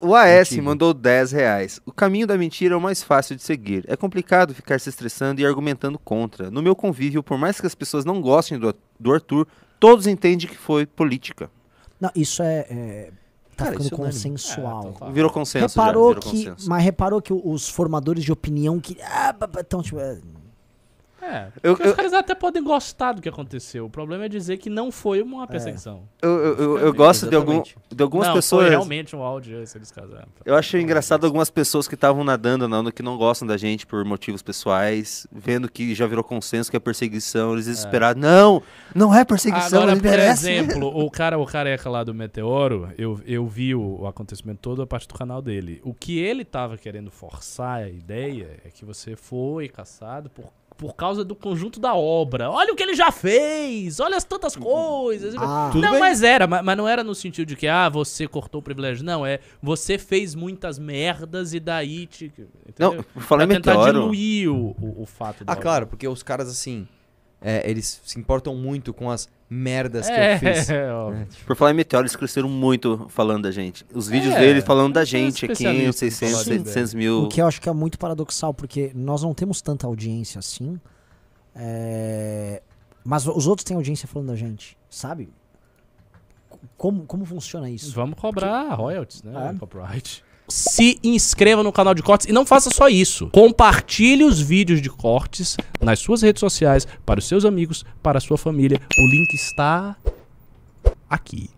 O AS mandou 10 reais. O caminho da mentira é o mais fácil de seguir. É complicado ficar se estressando e argumentando contra. No meu convívio, por mais que as pessoas não gostem do, do Arthur, todos entendem que foi política. Não, isso é. é tá Cara, ficando é consensual. É, virou consenso. Reparou já, virou que, consenso. Mas reparou que os formadores de opinião que. Ah, então, tipo. É, é, eu, eu, os caras até podem gostar do que aconteceu. O problema é dizer que não foi uma é. perseguição. É. Eu, eu, eu, gosto de, algum, de algumas não, pessoas. Foi realmente um áudio esse eles casaram. Tá? Eu acho engraçado algumas pessoas que estavam nadando na onda que não gostam da gente por motivos pessoais, vendo que já virou consenso que é perseguição, eles desesperaram. É. Não, não é perseguição, Agora, por exemplo, o cara, o careca lá do Meteoro, eu, eu vi o, o acontecimento todo a parte do canal dele. O que ele tava querendo forçar a ideia é que você foi caçado por por causa do conjunto da obra. Olha o que ele já fez, olha as tantas uhum. coisas. Ah, não, bem? mas era, mas não era no sentido de que, ah, você cortou o privilégio. Não, é você fez muitas merdas e daí. Te, entendeu? não, falando pra tentar meteoro. diluir o, o, o fato Ah, claro, porque os caras assim é, eles se importam muito com as merdas é, que eu é, fiz. É, é tipo Por falar em meteoro, eles cresceram muito falando da gente. Os é. vídeos é, deles falando da gente aqui, 600, 700 mil. O que eu acho que é muito paradoxal, porque nós não temos tanta audiência assim, mas os outros têm audiência falando da gente, sabe? Como, como funciona isso? Vamos cobrar porque... royalties, né? Copyright se inscreva no canal de cortes e não faça só isso. Compartilhe os vídeos de cortes nas suas redes sociais, para os seus amigos, para a sua família. O link está aqui.